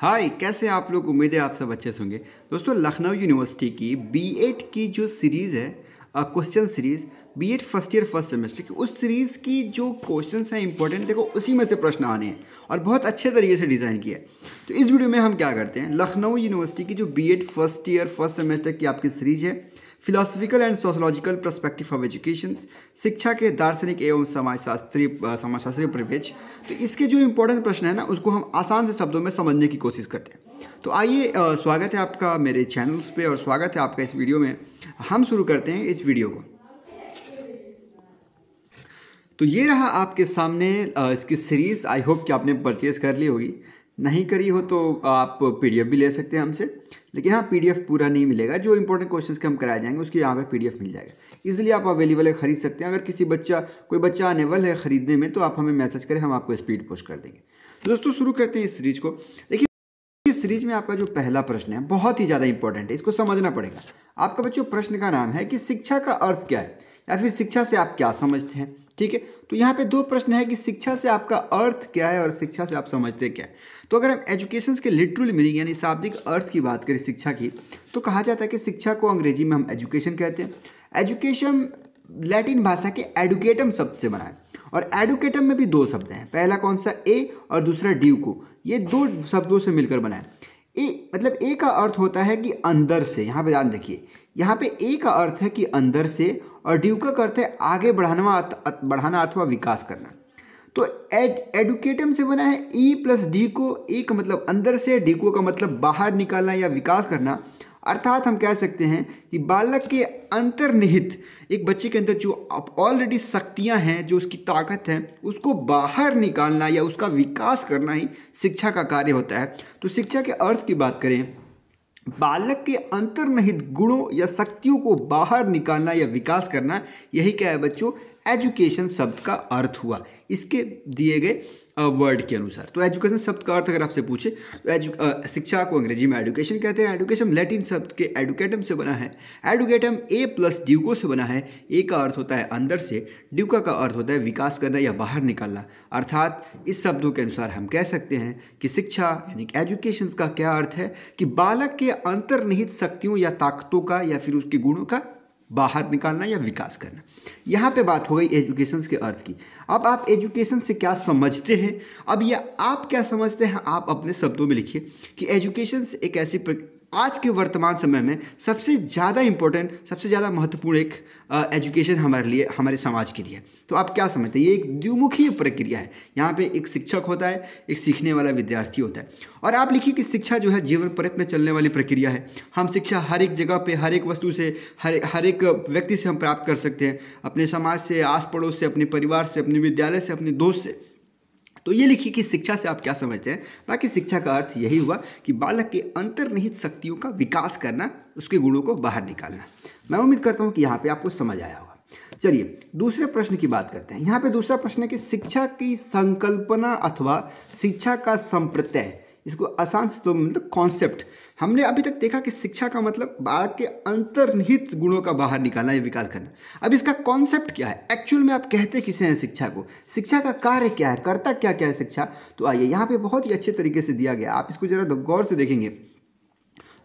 हाय कैसे आप लोग उम्मीद है आप सब अच्छे से होंगे दोस्तों लखनऊ यूनिवर्सिटी की बीएड की जो सीरीज़ है question series B Ed first year first semester की उस सीरीज़ की जो क्वेश्चन हैं इंपॉर्टेंट देखो उसी में से प्रश्न आने हैं और बहुत अच्छे तरीके से डिज़ाइन किया है तो इस वीडियो में हम क्या करते हैं लखनऊ यूनिवर्सिटी की जो B first year first semester की आपकी सीरीज़ है philosophical and sociological perspective of education शिक्षा के दार्शनिक एवं समाजशास्त्री समाजशास्त्रीय प्रवेश तो इसके जो इम्पोर्टेंट प्रश्न है ना उसको हम आसान से शब्दों में समझने की कोशिश करते हैं तो आइए स्वागत है आपका मेरे चैनल्स पे और स्वागत है आपका इस वीडियो में हम शुरू करते हैं इस वीडियो को तो ये रहा आपके सामने इसकी सीरीज़ आई होप कि आपने परचेज़ कर ली होगी नहीं करी हो तो आप पीडीएफ भी ले सकते हैं हमसे लेकिन हाँ पीडीएफ पूरा नहीं मिलेगा जो इंपॉर्टेंट क्वेश्चन के हम कराए जाएंगे उसकी यहाँ पे पीडीएफ मिल जाएगा इजिली आप अवेलेबल है खरीद सकते हैं अगर किसी बच्चा कोई बच्चा अनेबल है खरीदने में तो आप हमें मैसेज करें हम आपको स्पीड पोस्ट कर देंगे दोस्तों शुरू करते हैं इस सीरीज को देखिए इस सीरीज में आपका जो पहला प्रश्न है बहुत ही ज़्यादा इंपॉर्टेंट है इसको समझना पड़ेगा आपका बच्चों प्रश्न का नाम है कि शिक्षा का अर्थ क्या है या फिर शिक्षा से आप क्या समझते हैं ठीक है तो यहाँ पे दो प्रश्न है कि शिक्षा से आपका अर्थ क्या है और शिक्षा से आप समझते क्या है तो अगर हम एजुकेशन के लिटरल मीनिंग यानी शाब्दिक अर्थ की बात करें शिक्षा की तो कहा जाता है कि शिक्षा को अंग्रेजी में हम एजुकेशन कहते हैं एजुकेशन लैटिन भाषा के एडुकेटम शब्द से बना है और एडुकेटम में भी दो शब्द हैं पहला कौन सा ए और दूसरा डी को ये दो शब्दों से मिलकर बनाए ए मतलब ए का अर्थ होता है कि अंदर से यहाँ पे ध्यान देखिए यहाँ पे ए का अर्थ है कि अंदर से और ड्यू का अर्थ है आगे बढ़ाना बढ़ाना अथवा विकास करना तो एड एडुकेटम से बना है ई प्लस डी को ए e का मतलब अंदर से डी को का मतलब बाहर निकालना या विकास करना अर्थात हम कह सकते हैं कि बालक के अंतर्निहित एक बच्चे के अंदर जो ऑलरेडी शक्तियां हैं जो उसकी ताकत है उसको बाहर निकालना या उसका विकास करना ही शिक्षा का कार्य होता है तो शिक्षा के अर्थ की बात करें बालक के अंतर्निहित गुणों या शक्तियों को बाहर निकालना या विकास करना यही क्या है बच्चों एजुकेशन शब्द का अर्थ हुआ इसके दिए गए वर्ड के अनुसार तो एजुकेशन शब्द का अर्थ अगर आपसे पूछे तो शिक्षा को अंग्रेजी में एडुकेशन कहते हैं एडुकेशन लैटिन शब्द के एडुकेटम से बना है एडुकेटम ए प्लस ड्यूको से बना है ए का अर्थ होता है अंदर से ड्यूका का अर्थ होता है विकास करना या बाहर निकालना अर्थात इस शब्दों के अनुसार हम कह सकते हैं कि शिक्षा यानी कि एजुकेशन का क्या अर्थ है कि बालक के अंतर्निहित शक्तियों या ताकतों का या फिर उसके गुणों का बाहर निकालना या विकास करना यहाँ पे बात हो गई एजुकेशन के अर्थ की अब आप एजुकेशन से क्या समझते हैं अब यह आप क्या समझते हैं आप अपने शब्दों में लिखिए कि एजुकेशन एक ऐसी आज के वर्तमान समय में सबसे ज़्यादा इम्पोर्टेंट सबसे ज़्यादा महत्वपूर्ण एक एजुकेशन हमारे लिए हमारे समाज के लिए तो आप क्या समझते हैं ये एक द्विमुखी प्रक्रिया है यहाँ पे एक शिक्षक होता है एक सीखने वाला विद्यार्थी होता है और आप लिखिए कि शिक्षा जो है जीवन परत में चलने वाली प्रक्रिया है हम शिक्षा हर एक जगह पर हर एक वस्तु से हर हर एक व्यक्ति से हम प्राप्त कर सकते हैं अपने समाज से आस पड़ोस से अपने परिवार से अपने विद्यालय से अपने दोस्त से तो ये लिखिए कि शिक्षा से आप क्या समझते हैं बाकी शिक्षा का अर्थ यही हुआ कि बालक के अंतर्निहित शक्तियों का विकास करना उसके गुणों को बाहर निकालना मैं उम्मीद करता हूँ कि यहाँ पे आपको समझ आया होगा चलिए दूसरे प्रश्न की बात करते हैं यहाँ पे दूसरा प्रश्न है कि शिक्षा की संकल्पना अथवा शिक्षा का संप्रत्यय इसको आसान से तो मतलब कॉन्सेप्ट हमने अभी तक देखा कि शिक्षा का मतलब बालक के अंतर्निहित गुणों का बाहर निकालना या विकास करना अब इसका कॉन्सेप्ट क्या है एक्चुअल में आप कहते किसे हैं शिक्षा को शिक्षा का कार्य क्या है करता क्या क्या है शिक्षा तो आइए यहाँ पे बहुत ही अच्छे तरीके से दिया गया आप इसको जरा गौर से देखेंगे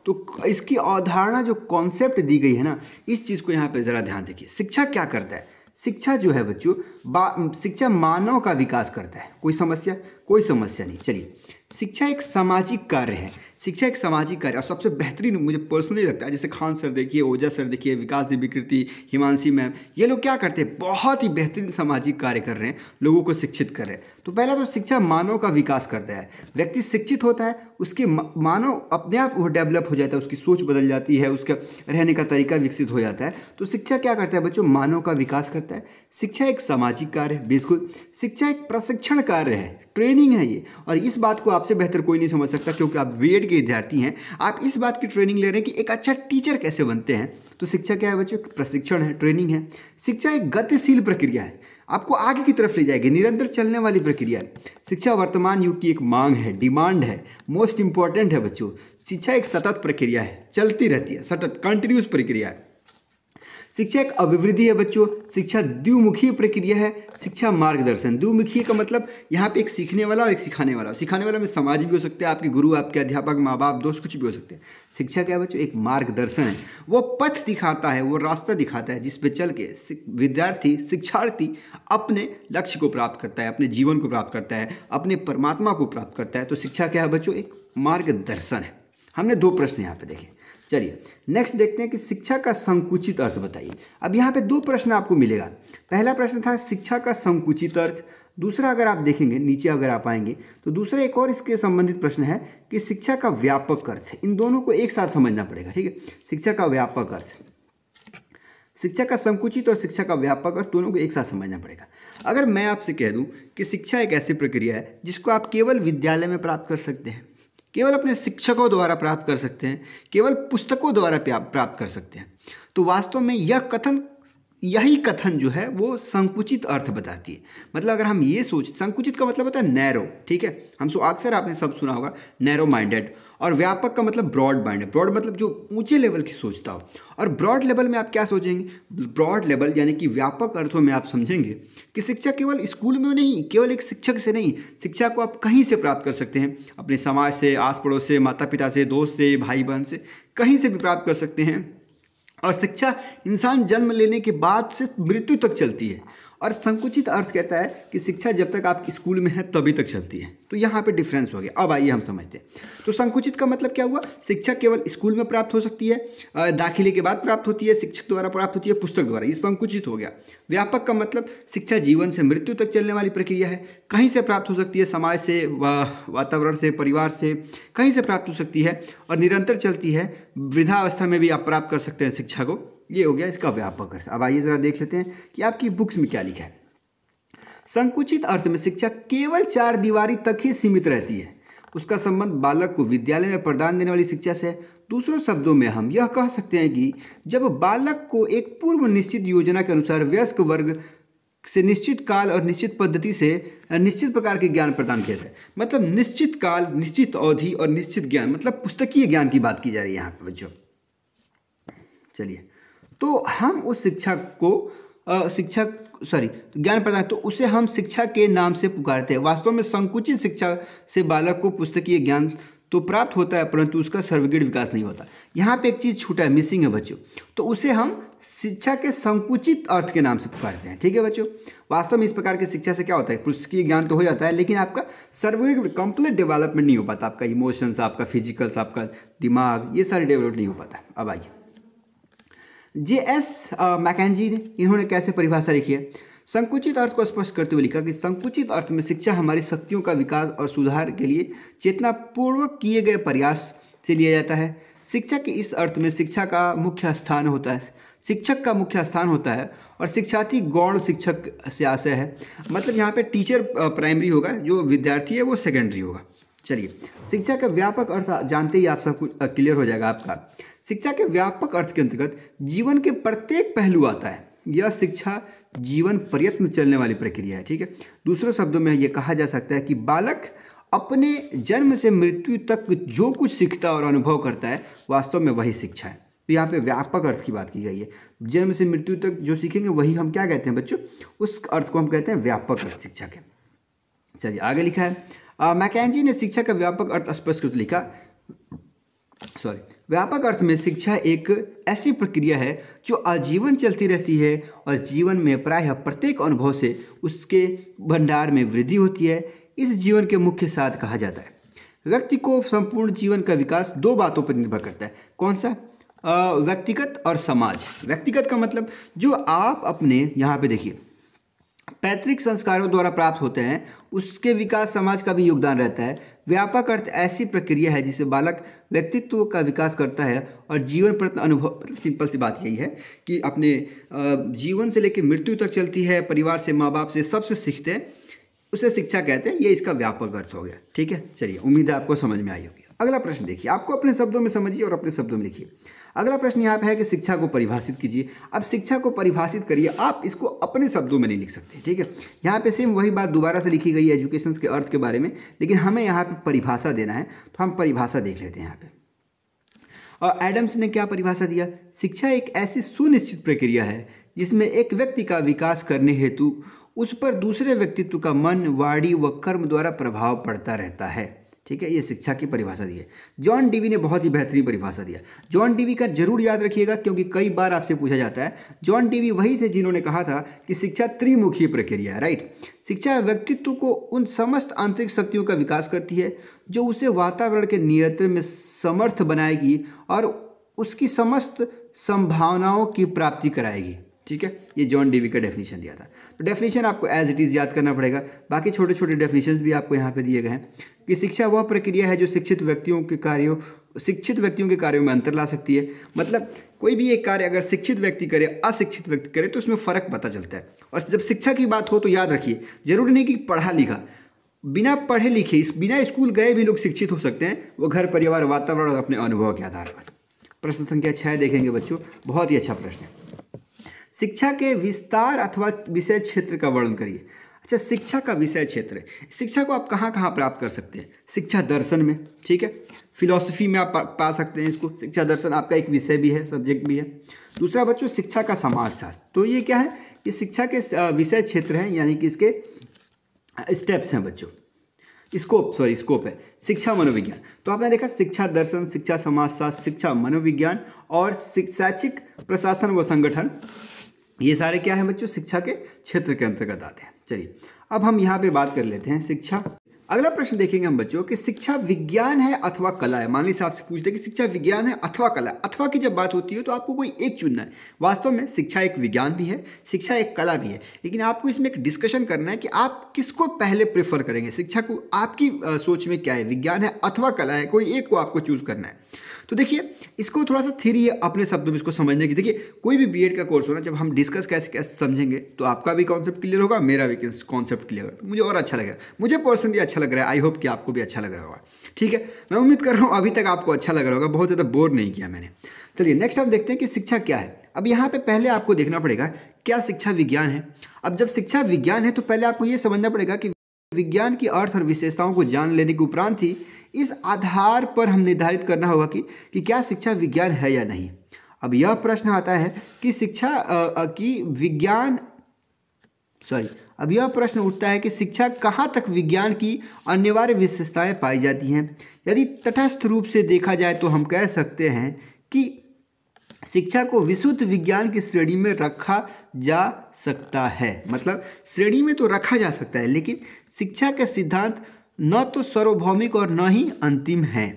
तो इसकी अवधारणा जो कॉन्सेप्ट दी गई है ना इस चीज़ को यहाँ पर ज़रा ध्यान देखिए शिक्षा क्या करता है शिक्षा जो है बच्चों शिक्षा मानव का विकास करता है कोई समस्या कोई समस्या नहीं चलिए शिक्षा एक सामाजिक कार्य है शिक्षा एक सामाजिक कार्य और सबसे बेहतरीन मुझे पर्सनली लगता है जैसे खान सर देखिए ओजा सर देखिए विकास कृति हिमांशी मैम ये लोग क्या करते हैं बहुत ही बेहतरीन सामाजिक कार्य कर रहे हैं लोगों को शिक्षित कर रहे हैं तो पहला तो शिक्षा मानव का विकास करता है व्यक्ति शिक्षित होता है उसके मानव अपने आप वो डेवलप हो जाता है उसकी सोच बदल जाती है उसका रहने का तरीका विकसित हो जाता है तो शिक्षा क्या करता है बच्चों मानव का विकास करता है शिक्षा एक सामाजिक कार्य है बिल्कुल शिक्षा एक प्रशिक्षण कार्य है ट्रेनिंग है ये और इस बात को आपसे बेहतर कोई नहीं समझ सकता क्योंकि आप बी के विद्यार्थी हैं आप इस बात की ट्रेनिंग ले रहे हैं कि एक अच्छा टीचर कैसे बनते हैं तो शिक्षा क्या है बच्चों प्रशिक्षण है ट्रेनिंग है शिक्षा एक गतिशील प्रक्रिया है आपको आगे की तरफ ले जाएगी निरंतर चलने वाली प्रक्रिया शिक्षा वर्तमान युग की एक मांग है डिमांड है मोस्ट इंपॉर्टेंट है बच्चों शिक्षा एक सतत प्रक्रिया है चलती रहती है सतत कंटिन्यूस प्रक्रिया है शिक्षा एक अभिवृद्धि है बच्चों शिक्षा द्विमुखी प्रक्रिया है शिक्षा मार्गदर्शन द्विमुखी का मतलब यहाँ पे एक सीखने वाला और एक सिखाने वाला सिखाने वाला में समाज भी हो सकता है आपके गुरु आपके अध्यापक माँ बाप दोस्त कुछ भी हो सकते हैं शिक्षा क्या है बच्चों एक मार्गदर्शन है वो पथ दिखाता है वो रास्ता दिखाता है जिस पर चल के विद्यार्थी शिक्षार्थी अपने लक्ष्य को प्राप्त करता है अपने जीवन को प्राप्त करता है अपने परमात्मा को प्राप्त करता है तो शिक्षा क्या है बच्चों एक मार्गदर्शन है हमने दो प्रश्न यहाँ पे देखे चलिए नेक्स्ट देखते हैं कि शिक्षा का संकुचित अर्थ बताइए अब यहाँ पे दो प्रश्न आपको मिलेगा पहला प्रश्न था शिक्षा का संकुचित अर्थ दूसरा अगर आप देखेंगे नीचे अगर आप आएंगे तो दूसरा एक और इसके संबंधित प्रश्न है कि शिक्षा का व्यापक अर्थ इन दोनों को एक साथ समझना पड़ेगा ठीक है शिक्षा का व्यापक अर्थ शिक्षा का संकुचित और शिक्षा का व्यापक और दोनों को एक साथ समझना पड़ेगा अगर मैं आपसे कह दूं कि शिक्षा एक ऐसी प्रक्रिया है जिसको आप केवल विद्यालय में प्राप्त कर सकते हैं केवल अपने शिक्षकों द्वारा प्राप्त कर सकते हैं केवल पुस्तकों द्वारा प्राप्त कर सकते हैं तो वास्तव में यह कथन यही कथन जो है वो संकुचित अर्थ बताती है मतलब अगर हम ये सोच संकुचित का मतलब होता है नैरो ठीक है हम सो अक्सर आपने सब सुना होगा नैरो माइंडेड और व्यापक का मतलब ब्रॉड माइंड है ब्रॉड मतलब जो ऊंचे लेवल की सोचता हो और ब्रॉड लेवल में आप क्या सोचेंगे ब्रॉड लेवल यानी कि व्यापक अर्थों में आप समझेंगे कि शिक्षा केवल स्कूल में नहीं केवल एक शिक्षक से नहीं शिक्षा को आप कहीं से प्राप्त कर सकते हैं अपने समाज से आस पड़ोस से माता पिता से दोस्त से भाई बहन से कहीं से भी प्राप्त कर सकते हैं और शिक्षा इंसान जन्म लेने के बाद से मृत्यु तक चलती है और संकुचित अर्थ कहता है कि शिक्षा जब तक आप स्कूल में है तभी तक चलती है तो यहाँ पे डिफरेंस हो गया अब आइए हम समझते हैं तो संकुचित का मतलब क्या हुआ शिक्षा केवल स्कूल में प्राप्त हो सकती है दाखिले के बाद प्राप्त होती है शिक्षक द्वारा प्राप्त होती है पुस्तक द्वारा ये संकुचित हो गया व्यापक का मतलब शिक्षा जीवन से मृत्यु तक चलने वाली प्रक्रिया है कहीं से प्राप्त हो सकती है समाज से वातावरण से परिवार से कहीं से प्राप्त हो सकती है और निरंतर चलती है वृद्धावस्था में भी आप प्राप्त कर सकते हैं शिक्षा को ये हो गया इसका व्यापक अर्थ अब आइए ज़रा देख लेते हैं कि आपकी बुक्स में क्या लिखा है संकुचित अर्थ में शिक्षा केवल चार दीवारी तक ही सीमित रहती है उसका संबंध बालक को विद्यालय में प्रदान देने वाली शिक्षा से है दूसरों शब्दों में हम यह कह सकते हैं कि जब बालक को एक पूर्व निश्चित योजना के अनुसार वयस्क वर्ग से निश्चित काल और निश्चित पद्धति से निश्चित प्रकार के ज्ञान प्रदान किया जाए मतलब निश्चित काल निश्चित अवधि और निश्चित ज्ञान मतलब पुस्तकीय ज्ञान की बात की जा रही है यहाँ पर बच्चों चलिए तो हम उस शिक्षक को शिक्षक सॉरी ज्ञान प्रदान तो उसे हम शिक्षा के नाम से पुकारते हैं वास्तव में संकुचित शिक्षा से बालक को पुस्तकीय ज्ञान तो प्राप्त होता है परंतु उसका सर्वगीण विकास नहीं होता यहाँ पे एक चीज़ छूटा है मिसिंग है बच्चों तो उसे हम शिक्षा के संकुचित अर्थ के नाम से पुकारते हैं ठीक है बच्चों वास्तव में इस प्रकार की शिक्षा से क्या होता है पुस्तकीय ज्ञान तो हो जाता है लेकिन आपका सर्वगीण कंप्लीट डेवलपमेंट नहीं हो पाता आपका इमोशंस आपका फिजिकल्स आपका दिमाग ये सारे डेवलप नहीं हो पाता अब आइए जे एस मैकेजी ने इन्होंने कैसे परिभाषा लिखी है संकुचित अर्थ को स्पष्ट करते हुए लिखा कि संकुचित अर्थ में शिक्षा हमारी शक्तियों का विकास और सुधार के लिए चेतना पूर्वक किए गए प्रयास से लिया जाता है शिक्षा के इस अर्थ में शिक्षा का मुख्य स्थान होता है शिक्षक का मुख्य स्थान होता है और शिक्षार्थी गौण शिक्षक से आशय है मतलब यहाँ पे टीचर प्राइमरी होगा जो विद्यार्थी है वो सेकेंडरी होगा चलिए शिक्षा का व्यापक अर्थ जानते ही आप सब कुछ क्लियर हो जाएगा आपका शिक्षा के व्यापक अर्थ के अंतर्गत जीवन के प्रत्येक पहलू आता है यह शिक्षा जीवन प्रयत्न चलने वाली प्रक्रिया है ठीक है दूसरे शब्दों में यह कहा जा सकता है कि बालक अपने जन्म से मृत्यु तक जो कुछ सीखता और अनुभव करता है वास्तव में वही शिक्षा है तो यहाँ पे व्यापक अर्थ की बात की गई है जन्म से मृत्यु तक जो सीखेंगे वही हम क्या कहते हैं बच्चों उस अर्थ को हम कहते हैं व्यापक अर्थ शिक्षा के चलिए आगे लिखा है मैकेजी ने शिक्षा का व्यापक अर्थ स्पष्ट रूप लिखा सॉरी व्यापक अर्थ में शिक्षा एक ऐसी प्रक्रिया है जो आजीवन चलती रहती है और जीवन में प्रायः प्रत्येक अनुभव से उसके भंडार में वृद्धि होती है इस जीवन के मुख्य साथ कहा जाता है व्यक्ति को संपूर्ण जीवन का विकास दो बातों पर निर्भर करता है कौन सा व्यक्तिगत और समाज व्यक्तिगत का मतलब जो आप अपने यहाँ पे देखिए पैतृक संस्कारों द्वारा प्राप्त होते हैं उसके विकास समाज का भी योगदान रहता है व्यापक अर्थ ऐसी प्रक्रिया है जिसे बालक व्यक्तित्व का विकास करता है और जीवन प्रति अनुभव मतलब सिंपल सी बात यही है कि अपने जीवन से लेकर मृत्यु तक चलती है परिवार से माँ बाप से सबसे सीखते हैं उसे शिक्षा कहते हैं ये इसका व्यापक अर्थ हो गया ठीक है चलिए उम्मीद है आपको समझ में आई होगी अगला प्रश्न देखिए आपको अपने शब्दों में समझिए और अपने शब्दों में लिखिए अगला प्रश्न यहाँ पे है कि शिक्षा को परिभाषित कीजिए अब शिक्षा को परिभाषित करिए आप इसको अपने शब्दों में नहीं लिख सकते ठीक है यहाँ पे सेम वही बात दोबारा से लिखी गई है एजुकेशन के अर्थ के बारे में लेकिन हमें यहाँ पे परिभाषा देना है तो हम परिभाषा देख लेते हैं यहाँ पे और एडम्स ने क्या परिभाषा दिया शिक्षा एक ऐसी सुनिश्चित प्रक्रिया है जिसमें एक व्यक्ति का विकास करने हेतु उस पर दूसरे व्यक्तित्व का मन वाणी व कर्म द्वारा प्रभाव पड़ता रहता है ठीक है ये शिक्षा की परिभाषा दी है जॉन डीवी ने बहुत ही बेहतरीन परिभाषा दिया जॉन डीवी का जरूर याद रखिएगा क्योंकि कई बार आपसे पूछा जाता है जॉन डीवी वही थे जिन्होंने कहा था कि शिक्षा त्रिमुखी प्रक्रिया है राइट शिक्षा व्यक्तित्व को उन समस्त आंतरिक शक्तियों का विकास करती है जो उसे वातावरण के नियंत्रण में समर्थ बनाएगी और उसकी समस्त संभावनाओं की प्राप्ति कराएगी ठीक है ये जॉन डीवी का डेफिनेशन दिया था तो डेफिनेशन आपको एज इट इज़ याद करना पड़ेगा बाकी छोटे छोटे डेफिनेशन भी आपको यहाँ पे दिए गए हैं कि शिक्षा वह प्रक्रिया है जो शिक्षित व्यक्तियों के कार्यों शिक्षित व्यक्तियों के कार्यों में अंतर ला सकती है मतलब कोई भी एक कार्य अगर शिक्षित व्यक्ति करे अशिक्षित व्यक्ति करे तो उसमें फ़र्क पता चलता है और जब शिक्षा की बात हो तो याद रखिए जरूरी नहीं कि पढ़ा लिखा बिना पढ़े लिखे बिना स्कूल गए भी लोग शिक्षित हो सकते हैं वो घर परिवार वातावरण और अपने अनुभव के आधार पर प्रश्न संख्या छः देखेंगे बच्चों बहुत ही अच्छा प्रश्न है शिक्षा के विस्तार अथवा विषय क्षेत्र का वर्णन करिए अच्छा शिक्षा का विषय क्षेत्र शिक्षा को आप कहाँ कहाँ प्राप्त कर सकते हैं शिक्षा दर्शन में ठीक है फिलॉसफी में आप पा सकते हैं इसको शिक्षा दर्शन आपका एक विषय भी है सब्जेक्ट भी है दूसरा बच्चों शिक्षा का समाजशास्त्र तो ये क्या है कि शिक्षा के विषय क्षेत्र हैं यानी कि इसके स्टेप्स हैं बच्चों स्कोप सॉरी स्कोप है शिक्षा मनोविज्ञान तो आपने देखा शिक्षा दर्शन शिक्षा समाजशास्त्र शिक्षा मनोविज्ञान और शैक्षिक प्रशासन व संगठन ये सारे क्या है बच्चों शिक्षा के क्षेत्र के अंतर्गत आते हैं चलिए अब हम यहाँ पे बात कर लेते हैं शिक्षा अगला प्रश्न देखेंगे हम बच्चों कि शिक्षा विज्ञान है अथवा कला है मान ली साहब से पूछते हैं कि शिक्षा विज्ञान है अथवा कला है अथवा की जब बात होती है तो आपको कोई एक चुनना है वास्तव में शिक्षा एक विज्ञान भी है शिक्षा एक कला भी है लेकिन आपको इसमें एक डिस्कशन करना है कि आप किसको पहले प्रेफर करेंगे शिक्षा को आपकी सोच में क्या है विज्ञान है अथवा कला है कोई एक को आपको चूज करना है तो देखिए इसको थोड़ा सा थ्री अपने शब्दों में इसको समझने की देखिए कोई भी बी का कोर्स होना जब हम डिस्कस कैसे कैसे समझेंगे तो आपका भी कॉन्सेप्ट क्लियर होगा मेरा भी कॉन्सेप्ट क्लियर होगा मुझे और अच्छा लगेगा मुझे पर्सनली अच्छा लग रहा है आई होप कि आपको भी अच्छा लग रहा होगा ठीक है मैं उम्मीद कर रहा हूँ अभी तक आपको अच्छा लग रहा होगा बहुत ज़्यादा बोर नहीं किया मैंने चलिए नेक्स्ट हम देखते हैं कि शिक्षा क्या है अब यहाँ पे पहले आपको देखना पड़ेगा क्या शिक्षा विज्ञान है अब जब शिक्षा विज्ञान है तो पहले आपको ये समझना पड़ेगा कि विज्ञान की अर्थ और विशेषताओं को जान लेने के उपरांत ही इस आधार पर हम निर्धारित करना होगा कि कि क्या शिक्षा विज्ञान है या नहीं अब यह प्रश्न आता है कि शिक्षा की विज्ञान सॉरी अब यह प्रश्न उठता है कि शिक्षा कहाँ तक विज्ञान की अनिवार्य विशेषताएं पाई जाती हैं यदि तटस्थ रूप से देखा जाए तो हम कह सकते हैं कि शिक्षा को विशुद्ध विज्ञान की श्रेणी में रखा जा सकता है मतलब श्रेणी में तो रखा जा सकता है लेकिन शिक्षा के सिद्धांत न तो सार्वभौमिक और न ही अंतिम हैं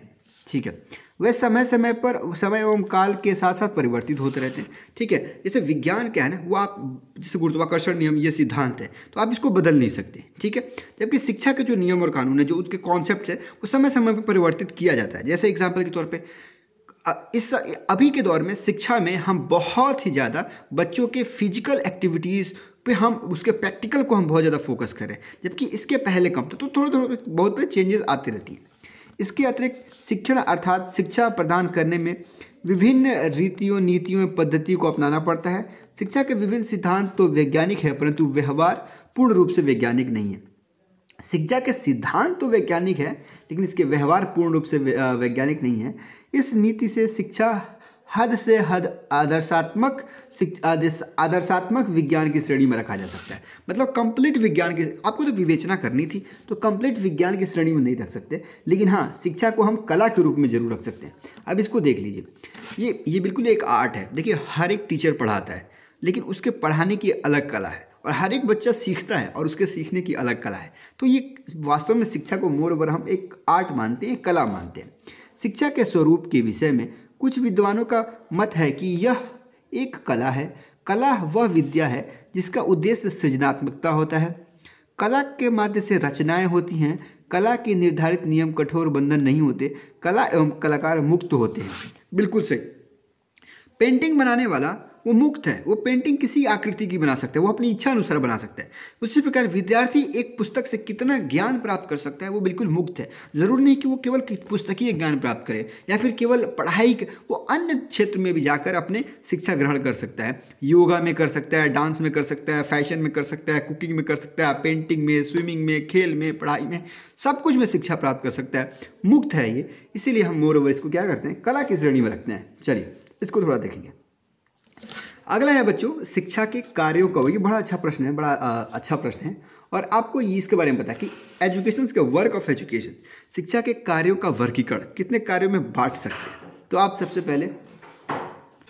ठीक है वे समय समय पर समय एवं काल के साथ साथ परिवर्तित होते रहते हैं ठीक है जैसे विज्ञान क्या है ना वो आप जैसे गुरुत्वाकर्षण नियम ये सिद्धांत है तो आप इसको बदल नहीं सकते ठीक है जबकि शिक्षा के जो नियम और कानून है जो उसके कॉन्सेप्ट है वो समय समय पर परिवर्तित किया जाता है जैसे एग्जाम्पल के तौर पर इस अभी के दौर में शिक्षा में हम बहुत ही ज़्यादा बच्चों के फिजिकल एक्टिविटीज़ पे हम उसके प्रैक्टिकल को हम बहुत ज़्यादा फोकस करें जबकि इसके पहले कम तो थोड़े थोड़े बहुत बड़े चेंजेस आते रहती हैं इसके अतिरिक्त शिक्षण अर्थात शिक्षा प्रदान करने में विभिन्न रीतियों नीतियों पद्धतियों को अपनाना पड़ता है शिक्षा के विभिन्न सिद्धांत तो वैज्ञानिक है परंतु व्यवहार पूर्ण रूप से वैज्ञानिक नहीं है शिक्षा के सिद्धांत तो वैज्ञानिक है लेकिन इसके व्यवहार पूर्ण रूप से वैज्ञानिक नहीं है इस नीति से शिक्षा हद से हद आदर्शात्मक आदर्शात्मक विज्ञान की श्रेणी में रखा जा सकता है मतलब कंप्लीट विज्ञान की आपको तो विवेचना करनी थी तो कंप्लीट विज्ञान की श्रेणी में नहीं रख सकते लेकिन हाँ शिक्षा को हम कला के रूप में जरूर रख सकते हैं अब इसको देख लीजिए ये ये बिल्कुल एक आर्ट है देखिए हर एक टीचर पढ़ाता है लेकिन उसके पढ़ाने की अलग कला है और हर एक बच्चा सीखता है और उसके सीखने की अलग कला है तो ये वास्तव में शिक्षा को मोर ओवर हम एक आर्ट मानते हैं कला मानते हैं शिक्षा के स्वरूप के विषय में कुछ विद्वानों का मत है कि यह एक कला है कला वह विद्या है जिसका उद्देश्य सृजनात्मकता होता है कला के माध्यम से रचनाएं होती हैं कला के निर्धारित नियम कठोर बंधन नहीं होते कला एवं कलाकार मुक्त होते हैं बिल्कुल सही पेंटिंग बनाने वाला वो मुक्त है वो पेंटिंग किसी आकृति की बना सकता है वो अपनी इच्छा अनुसार बना सकता है उसी प्रकार विद्यार्थी एक पुस्तक से कितना ज्ञान प्राप्त कर सकता है वो बिल्कुल मुक्त है ज़रूर नहीं कि वो केवल पुस्तकीय ज्ञान प्राप्त करे या फिर केवल पढ़ाई वो अन्य क्षेत्र में भी जाकर अपने शिक्षा ग्रहण कर सकता है योगा में कर सकता है डांस में कर सकता है फैशन में कर सकता है कुकिंग में कर सकता है पेंटिंग में स्विमिंग में खेल में पढ़ाई में सब कुछ में शिक्षा प्राप्त कर सकता है मुक्त है ये इसीलिए हम मोर ओवर इसको क्या करते हैं कला की श्रेणी में रखते हैं चलिए इसको थोड़ा देखेंगे अगला है बच्चों शिक्षा के कार्यों का ये बड़ा अच्छा प्रश्न है बड़ा आ, अच्छा प्रश्न है और आपको ये इसके बारे में पता है कि एजुकेशन के वर्क ऑफ एजुकेशन शिक्षा के कार्यों का वर्गीकरण कितने कार्यों में बांट सकते हैं तो आप सबसे पहले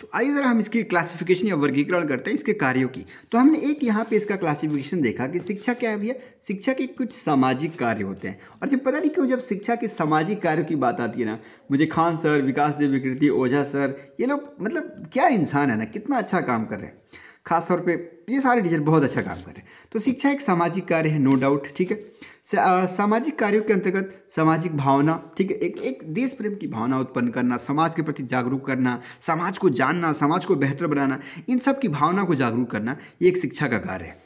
तो आइए ज़रा हम इसकी क्लासिफिकेशन या वर्गीकरण करते हैं इसके कार्यों की तो हमने एक यहाँ पे इसका क्लासिफिकेशन देखा कि शिक्षा क्या है भैया शिक्षा के कुछ सामाजिक कार्य होते हैं और जब पता नहीं क्यों जब शिक्षा के सामाजिक कार्यों की बात आती है ना मुझे खान सर विकास देव विकृति ओझा सर ये लोग मतलब क्या इंसान है ना कितना अच्छा काम कर रहे हैं खासतौर पर ये सारे टीचर बहुत अच्छा काम कर रहे हैं तो शिक्षा एक सामाजिक कार्य है नो डाउट ठीक है सामाजिक कार्यों के अंतर्गत सामाजिक भावना ठीक है एक एक देश प्रेम की भावना उत्पन्न करना समाज के प्रति जागरूक करना समाज को जानना समाज को बेहतर बनाना इन सब की भावना को जागरूक करना ये एक शिक्षा का कार्य है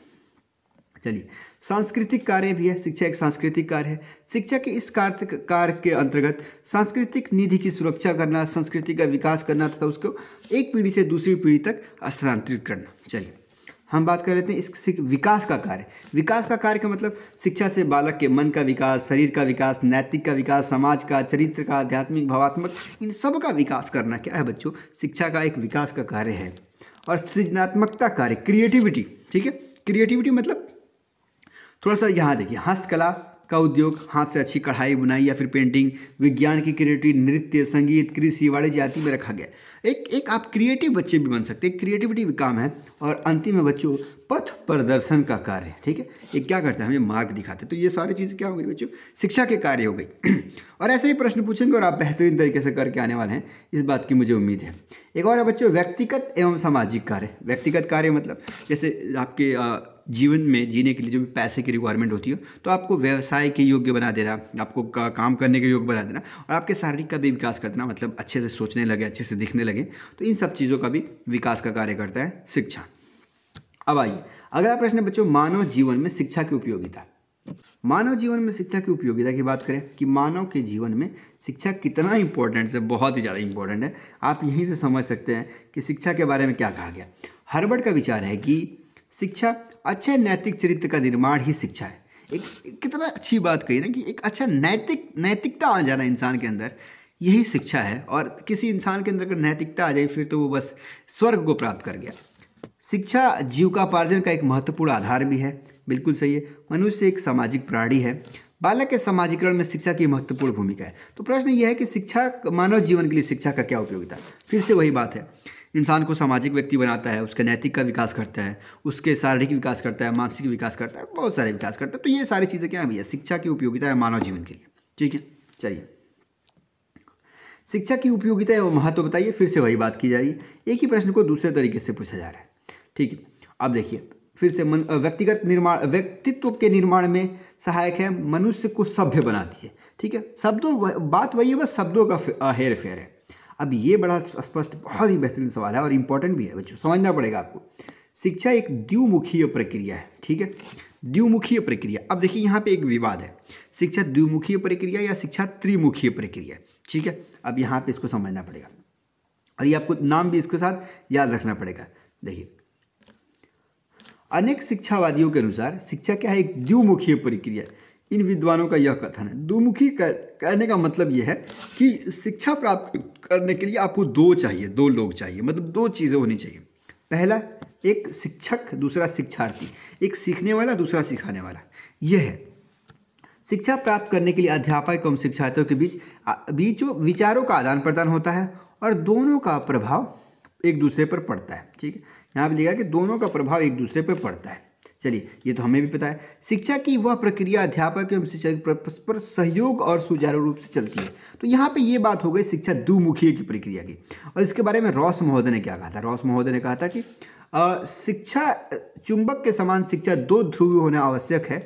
चलिए सांस्कृतिक कार्य भी है शिक्षा एक सांस्कृतिक कार्य है शिक्षा के इस कार्य कार्य के अंतर्गत सांस्कृतिक निधि की सुरक्षा करना संस्कृति का विकास करना तथा उसको एक पीढ़ी से दूसरी पीढ़ी तक स्थानांतरित करना चलिए हम बात कर लेते हैं इस विकास का कार्य विकास का कार्य का मतलब शिक्षा से बालक के मन का विकास शरीर का विकास नैतिक का विकास समाज का चरित्र का आध्यात्मिक भावात्मक इन सब का विकास करना क्या है बच्चों शिक्षा का एक विकास का कार्य है और सृजनात्मकता कार्य क्रिएटिविटी ठीक है क्रिएटिविटी मतलब थोड़ा सा यहाँ देखिए हस्तकला का उद्योग हाथ से अच्छी कढ़ाई बुनाई या फिर पेंटिंग विज्ञान की क्रिएटिव नृत्य संगीत कृषि वाणिज्य आदि में रखा गया एक एक आप क्रिएटिव बच्चे भी बन सकते हैं क्रिएटिविटी भी काम है और अंतिम में बच्चों पथ प्रदर्शन का कार्य ठीक है ये क्या करते हैं हमें मार्ग दिखाते हैं तो ये सारी चीज़ क्या हो गई बच्चों शिक्षा के कार्य हो गई और ऐसे ही प्रश्न पूछेंगे और आप बेहतरीन तरीके से करके आने वाले हैं इस बात की मुझे उम्मीद है एक और है बच्चों व्यक्तिगत एवं सामाजिक कार्य व्यक्तिगत कार्य मतलब जैसे आपके जीवन में जीने के लिए जो भी पैसे की रिक्वायरमेंट होती है तो आपको व्यवसाय के योग्य बना देना आपको का, काम करने के योग्य बना देना और आपके शारीरिक का भी विकास कर देना मतलब अच्छे से सोचने लगे अच्छे से दिखने लगे तो इन सब चीज़ों का भी विकास का कार्य करता है शिक्षा अब आइए अगला प्रश्न बच्चों मानव जीवन में शिक्षा की उपयोगिता मानव जीवन में शिक्षा की उपयोगिता की बात करें कि मानव के जीवन में शिक्षा कितना इंपॉर्टेंट है बहुत ही ज़्यादा इंपॉर्टेंट है आप यहीं से समझ सकते हैं कि शिक्षा के बारे में क्या कहा गया हर्बर्ट का विचार है कि शिक्षा अच्छे नैतिक चरित्र का निर्माण ही शिक्षा है एक, एक कितना अच्छी बात कही ना कि एक अच्छा नैतिक नैतिकता आ जाना इंसान के अंदर यही शिक्षा है और किसी इंसान के अंदर अगर नैतिकता आ जाए फिर तो वो बस स्वर्ग को प्राप्त कर गया शिक्षा जीविकापार्जन का एक महत्वपूर्ण आधार भी है बिल्कुल सही है मनुष्य एक सामाजिक प्राणी है बालक के समाजीकरण में शिक्षा की महत्वपूर्ण भूमिका है तो प्रश्न यह है कि शिक्षा मानव जीवन के लिए शिक्षा का क्या उपयोगिता फिर से वही बात है इंसान को सामाजिक व्यक्ति बनाता है उसके नैतिक का विकास करता है उसके शारीरिक विकास करता है मानसिक विकास करता है बहुत सारे विकास करता है तो ये सारी चीज़ें क्या है भैया शिक्षा की उपयोगिता है मानव जीवन के लिए ठीक है चलिए शिक्षा की उपयोगिता है वो महत्व बताइए फिर से वही बात की जा रही है एक ही प्रश्न को दूसरे तरीके से पूछा जा रहा है ठीक है अब देखिए फिर से मन व्यक्तिगत निर्माण व्यक्तित्व के निर्माण में सहायक है मनुष्य को सभ्य बनाती है ठीक है शब्दों बात वही है बस शब्दों का हेर फेर है अब ये बड़ा स्पष्ट बहुत ही बेहतरीन सवाल है और इम्पोर्टेंट भी है बच्चों समझना पड़ेगा आपको शिक्षा एक द्विमुखीय प्रक्रिया है ठीक है द्विमुखीय प्रक्रिया अब देखिए यहाँ पे एक विवाद है शिक्षा द्विमुखीय प्रक्रिया या शिक्षा त्रिमुखीय प्रक्रिया ठीक है अब यहाँ पे इसको समझना पड़ेगा और ये आपको नाम भी इसके साथ याद रखना पड़ेगा देखिए अनेक शिक्षावादियों के अनुसार शिक्षा क्या है एक द्विमुखी प्रक्रिया इन विद्वानों का यह कथन है द्विमुखी कर, कहने का मतलब यह है कि शिक्षा प्राप्त करने के लिए आपको दो चाहिए दो लोग चाहिए मतलब दो चीज़ें होनी चाहिए पहला एक शिक्षक दूसरा शिक्षार्थी एक सीखने वाला दूसरा सिखाने वाला यह है शिक्षा प्राप्त करने के लिए अध्यापक एवं शिक्षार्थियों के बीच बीचों विचारों का आदान प्रदान होता है और दोनों का प्रभाव एक दूसरे पर पड़ता है ठीक है यहाँ पर लिखा कि दोनों का प्रभाव एक दूसरे पर पड़ता है चलिए ये तो हमें भी पता है शिक्षा की वह प्रक्रिया अध्यापक एवं शिक्षक परस्पर सहयोग और सुचारू रूप से चलती है तो यहाँ पे ये बात हो गई शिक्षा दुमुखी की प्रक्रिया की और इसके बारे में रॉस महोदय ने क्या कहा था रॉस महोदय ने कहा था कि शिक्षा चुंबक के समान शिक्षा दो ध्रुवी होना आवश्यक है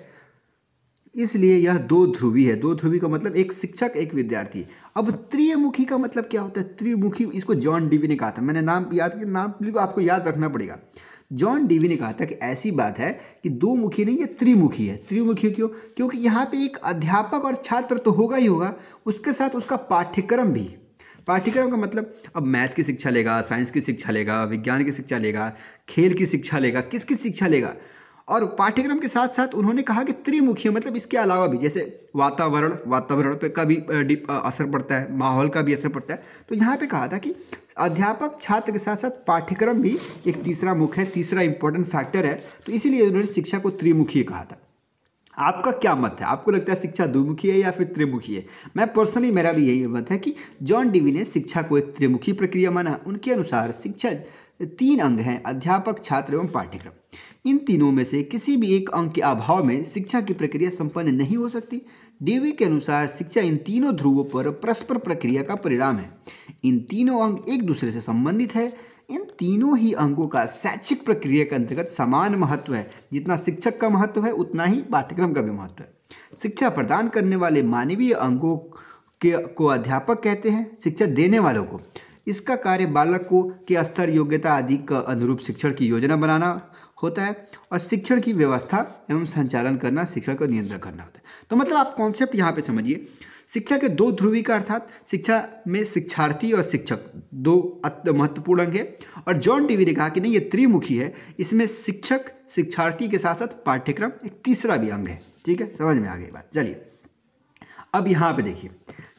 इसलिए यह दो ध्रुवी है दो ध्रुवी का मतलब एक शिक्षक एक विद्यार्थी अब त्रिमुखी का मतलब क्या होता है त्रिमुखी इसको जॉन डीवी ने कहा था मैंने नाम याद नाम को आपको याद रखना पड़ेगा जॉन डीवी ने कहा था कि ऐसी बात है कि दो मुखी नहीं ये त्रिमुखी है त्रिमुखी क्यों क्योंकि यहाँ पे एक अध्यापक और छात्र तो होगा ही होगा उसके साथ उसका पाठ्यक्रम भी पाठ्यक्रम का मतलब अब मैथ की शिक्षा लेगा साइंस की शिक्षा लेगा विज्ञान की शिक्षा लेगा खेल की शिक्षा लेगा किसकी शिक्षा लेगा और पाठ्यक्रम के साथ साथ उन्होंने कहा कि त्रिमुखी मतलब इसके अलावा भी जैसे वातावरण वातावरण पे का भी असर पड़ता है माहौल का भी असर पड़ता है तो यहाँ पे कहा था कि अध्यापक छात्र के साथ साथ पाठ्यक्रम भी एक तीसरा मुख है तीसरा इंपॉर्टेंट फैक्टर है तो इसीलिए उन्होंने शिक्षा को त्रिमुखी कहा था आपका क्या मत है आपको लगता है शिक्षा द्विमुखी है या फिर त्रिमुखी है मैं पर्सनली मेरा भी यही मत है कि जॉन डीवी ने शिक्षा को एक त्रिमुखी प्रक्रिया माना उनके अनुसार शिक्षा तीन अंग हैं अध्यापक छात्र एवं पाठ्यक्रम इन तीनों में से किसी भी एक अंग के अभाव में शिक्षा की प्रक्रिया संपन्न नहीं हो सकती डीवी के अनुसार शिक्षा इन तीनों ध्रुवों पर परस्पर प्रक्रिया का परिणाम है इन तीनों अंग एक दूसरे से संबंधित है इन तीनों ही अंगों का शैक्षिक प्रक्रिया के अंतर्गत समान महत्व है जितना शिक्षक का महत्व है उतना ही पाठ्यक्रम का भी महत्व है शिक्षा प्रदान करने वाले मानवीय अंगों के को अध्यापक कहते हैं शिक्षा देने वालों को इसका कार्य बालक को के स्तर योग्यता आदि का अनुरूप शिक्षण की योजना बनाना होता है और शिक्षण की व्यवस्था एवं संचालन करना शिक्षण को नियंत्रण करना होता है तो मतलब आप कॉन्सेप्ट यहाँ पे समझिए शिक्षा के दो ध्रुवी का अर्थात शिक्षा में शिक्षार्थी और शिक्षक दो महत्वपूर्ण अंग है और जॉन टीवी ने कहा कि नहीं ये त्रिमुखी है इसमें शिक्षक शिक्षार्थी के साथ साथ पाठ्यक्रम एक तीसरा भी अंग है ठीक है समझ में आ गई बात चलिए अब यहाँ पे देखिए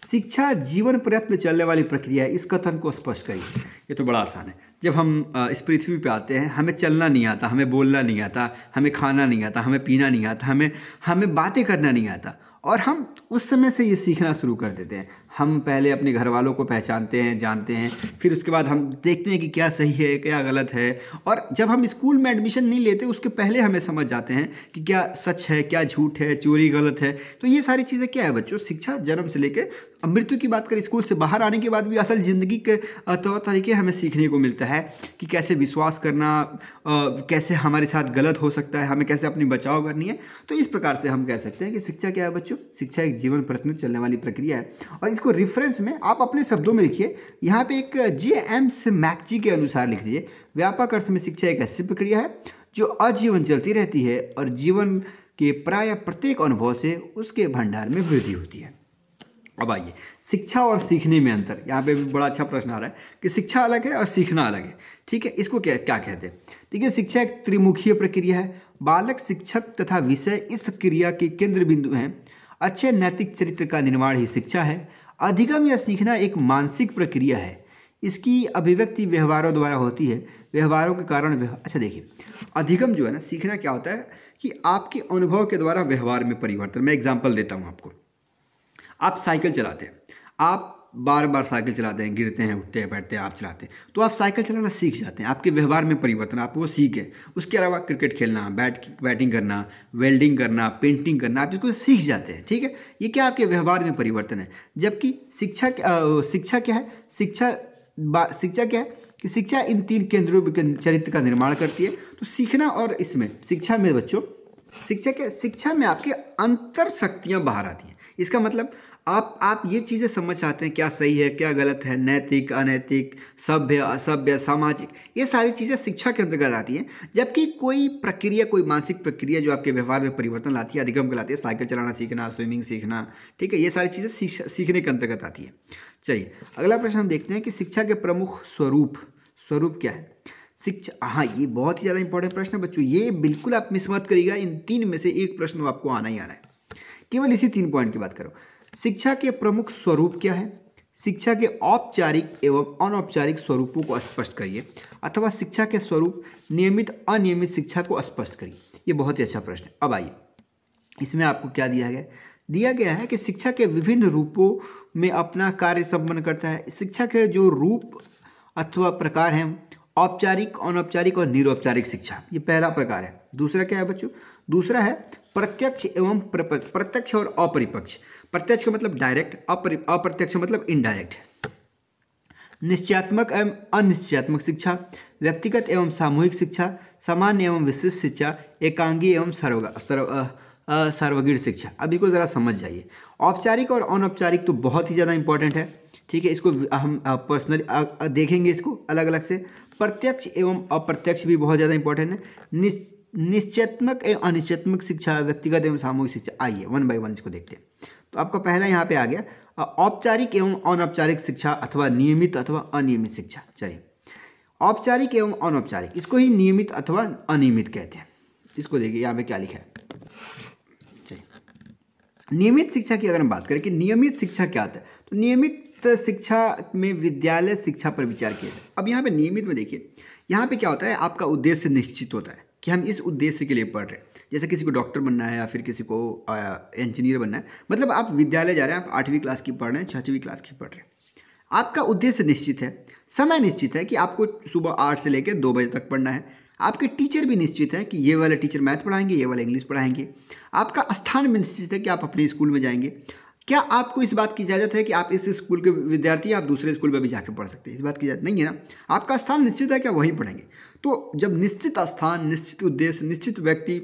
शिक्षा जीवन प्रयत्न चलने वाली प्रक्रिया है इस कथन को स्पष्ट करिए ये तो बड़ा आसान है जब हम इस पृथ्वी पे आते हैं हमें चलना नहीं आता हमें बोलना नहीं आता हमें खाना नहीं आता हमें पीना नहीं आता हमें हमें बातें करना नहीं आता और हम उस समय से ये सीखना शुरू कर देते हैं हम पहले अपने घर वालों को पहचानते हैं जानते हैं फिर उसके बाद हम देखते हैं कि क्या सही है क्या गलत है और जब हम स्कूल में एडमिशन नहीं लेते उसके पहले हमें समझ जाते हैं कि क्या सच है क्या झूठ है चोरी गलत है तो ये सारी चीज़ें क्या है बच्चों शिक्षा जन्म से लेकर मृत्यु की बात करें स्कूल से बाहर आने के बाद भी असल ज़िंदगी के तौर तरीके हमें सीखने को मिलता है कि कैसे विश्वास करना कैसे हमारे साथ गलत हो सकता है हमें कैसे अपनी बचाव करनी है तो इस प्रकार से हम कह सकते हैं कि शिक्षा क्या है बच्चों शिक्षा एक जीवन प्रतिनिधि चलने वाली प्रक्रिया है और इसको इसको रिफरेंस में आप अपने शब्दों में लिखिए यहाँ पे एक जे एम मैक जी के अनुसार लिख दीजिए व्यापक अर्थ में शिक्षा एक ऐसी प्रक्रिया है जो आजीवन चलती रहती है और जीवन के प्राय प्रत्येक अनुभव से उसके भंडार में वृद्धि होती है अब आइए शिक्षा और सीखने में अंतर यहाँ पे भी बड़ा अच्छा प्रश्न आ रहा है कि शिक्षा अलग है और सीखना अलग है ठीक है इसको क्या क्या कहते हैं देखिए शिक्षा एक त्रिमुखीय प्रक्रिया है बालक शिक्षक तथा विषय इस क्रिया के केंद्र बिंदु हैं अच्छे नैतिक चरित्र का निर्माण ही शिक्षा है अधिगम या सीखना एक मानसिक प्रक्रिया है इसकी अभिव्यक्ति व्यवहारों द्वारा होती है व्यवहारों के कारण अच्छा देखिए अधिगम जो है ना सीखना क्या होता है कि आपके अनुभव के द्वारा व्यवहार में परिवर्तन मैं एग्जाम्पल देता हूँ आपको आप साइकिल चलाते हैं आप बार बार साइकिल चलाते हैं गिरते हैं उठते हैं बैठते हैं आप चलाते हैं तो आप साइकिल चलाना सीख जाते हैं आपके व्यवहार में परिवर्तन आप वो सीख गए उसके अलावा क्रिकेट खेलना बैट बैटिंग करना वेल्डिंग करना पेंटिंग करना आप इसको सीख जाते हैं ठीक है ये क्या आपके व्यवहार में परिवर्तन है जबकि शिक्षा शिक्षा क्या है शिक्षा शिक्षा क्या है कि शिक्षा इन तीन केंद्रों के चरित्र का निर्माण करती है तो सीखना और इसमें शिक्षा में बच्चों शिक्षा के शिक्षा में आपके अंतर शक्तियाँ बाहर आती हैं इसका मतलब आप आप ये चीज़ें समझ चाहते हैं क्या सही है क्या गलत है नैतिक अनैतिक सभ्य असभ्य सामाजिक ये सारी चीज़ें शिक्षा के अंतर्गत आती हैं जबकि कोई प्रक्रिया कोई मानसिक प्रक्रिया जो आपके व्यवहार में परिवर्तन लाती है अधिगम लाती है साइकिल चलाना सीखना स्विमिंग सीखना ठीक है ये सारी चीज़ें सीखने के अंतर्गत आती है चलिए अगला प्रश्न हम देखते हैं कि शिक्षा के प्रमुख स्वरूप स्वरूप क्या है शिक्षा हाँ ये बहुत ही ज़्यादा इंपॉर्टेंट प्रश्न है बच्चों ये बिल्कुल आप मिस मत करिएगा इन तीन में से एक प्रश्न आपको आना ही आना है केवल इसी तीन पॉइंट की बात करो शिक्षा के प्रमुख स्वरूप क्या है शिक्षा के औपचारिक एवं अनौपचारिक स्वरूपों को स्पष्ट करिए अथवा शिक्षा के स्वरूप नियमित अनियमित शिक्षा को स्पष्ट करिए ये बहुत ही अच्छा प्रश्न है अब आइए इसमें आपको क्या दिया गया दिया गया है कि शिक्षा के विभिन्न रूपों में अपना कार्य संपन्न करता है शिक्षा के जो रूप अथवा प्रकार हैं औपचारिक अनौपचारिक और निरौपचारिक शिक्षा ये पहला प्रकार है दूसरा क्या है बच्चों दूसरा है प्रत्यक्ष एवं प्रत्यक्ष और अपरिपक्ष प्रत्यक्ष का मतलब डायरेक्ट अप्रत्यक्ष मतलब इनडायरेक्ट निश्चयात्मक एवं अनिश्चयात्मक शिक्षा व्यक्तिगत एवं सामूहिक शिक्षा सामान्य एवं विशिष्ट शिक्षा एकांगी एवं सर्व सर्व सर्वगीण शिक्षा अभी को ज़रा समझ जाइए औपचारिक और अनौपचारिक तो बहुत ही ज़्यादा इंपॉर्टेंट है ठीक है इसको हम पर्सनली देखेंगे इसको अलग अलग से प्रत्यक्ष एवं अप्रत्यक्ष भी बहुत ज़्यादा इंपॉर्टेंट है निश्चयात्मक एवं अनिश्चयात्मक शिक्षा व्यक्तिगत एवं सामूहिक शिक्षा आइए वन बाई वन इसको देखते हैं तो आपका पहला यहाँ पे आ गया औपचारिक एवं अनौपचारिक शिक्षा अथवा नियमित अथवा अनियमित शिक्षा चलिए औपचारिक एवं अनौपचारिक इसको ही नियमित अथवा अनियमित कहते हैं इसको देखिए यहाँ पे क्या लिखा है चलिए नियमित शिक्षा की अगर हम बात करें कि नियमित शिक्षा क्या होता है तो नियमित शिक्षा में विद्यालय शिक्षा पर विचार किया जाए अब यहाँ पर नियमित में देखिए यहाँ पर क्या होता है आपका उद्देश्य निश्चित होता है कि हम इस उद्देश्य के लिए पढ़ रहे हैं जैसे किसी को डॉक्टर बनना है या फिर किसी को इंजीनियर बनना है मतलब आप विद्यालय जा रहे हैं आप आठवीं क्लास की पढ़ रहे हैं छठवीं क्लास की पढ़ रहे हैं आपका उद्देश्य निश्चित है समय निश्चित है कि आपको सुबह आठ से लेकर दो बजे तक पढ़ना है आपके टीचर भी निश्चित है कि ये वाले टीचर मैथ पढ़ाएंगे ये वाले इंग्लिश पढ़ाएंगे आपका स्थान भी निश्चित है कि आप अपने स्कूल में जाएंगे क्या आपको इस बात की इजाज़त है कि आप इस स्कूल के विद्यार्थी आप दूसरे स्कूल में भी जाकर पढ़ सकते हैं इस बात की इजाज़त नहीं है ना आपका स्थान निश्चित है क्या वहीं पढ़ेंगे तो जब निश्चित स्थान निश्चित उद्देश्य निश्चित व्यक्ति